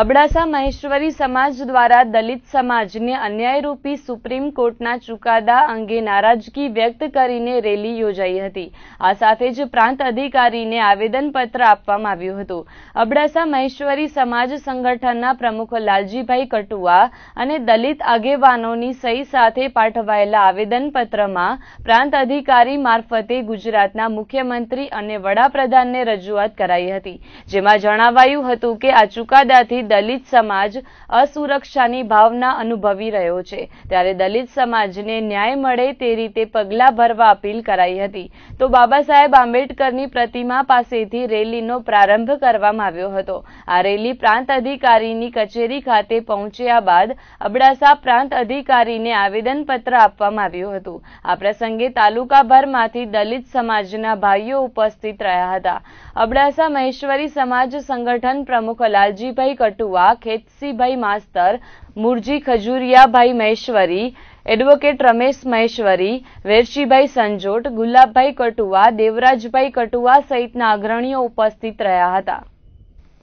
અબડાસા મહેશ્વરી સમાજ દ્વારા દલિત સમાજને અન્યાયરૂપી સુપ્રીમ કોર્ટના ચુકાદા અંગે નારાજગી વ્યક્ત કરીને રેલી યોજાઈ હતી આ સાથે જ પ્રાંત અધિકારીને આવેદનપત્ર આપવામાં આવ્યું હતું અબડાસા મહેશ્વરી સમાજ સંગઠનના પ્રમુખ લાલજીભાઈ કટુઆ અને દલિત આગેવાનોની સહી સાથે પાઠવાયેલા આવેદનપત્રમાં પ્રાંત અધિકારી મારફતે ગુજરાતના મુખ્યમંત્રી અને વડાપ્રધાનને રજૂઆત કરાઈ હતી જેમાં જણાવાયું હતું કે આ ચુકાદાથી દલિત સમાજ અસુરક્ષાની ભાવના અનુભવી રહ્યો છે ત્યારે દલિત સમાજને ન્યાય મળે તે રીતે પગલાં ભરવા અપીલ કરાઈ હતી તો બાબા સાહેબ આંબેડકરની પ્રતિમા પાસેથી રેલીનો પ્રારંભ કરવામાં આવ્યો હતો આ રેલી પ્રાંત અધિકારીની કચેરી ખાતે પહોંચ્યા બાદ અબડાસા પ્રાંત અધિકારીને આવેદનપત્ર આપવામાં આવ્યું હતું આ પ્રસંગે તાલુકાભરમાંથી દલિત સમાજના ભાઈઓ ઉપસ્થિત રહ્યા હતા અબડાસા મહેશ્વરી સમાજ સંગઠન પ્રમુખ લાલજીભાઈ પટુવા ખેતસીભાઈ માસ્તર મુરજી ખજુરિયાભાઈ મહેશ્વરી એડવોકેટ રમેશ મહેશ્વરી વેરશીભાઈ સંજોટ ગુલાબભાઈ કટુઆ દેવરાજભાઈ કટુવા સહિતના અગ્રણીઓ ઉપસ્થિત રહ્યા હતા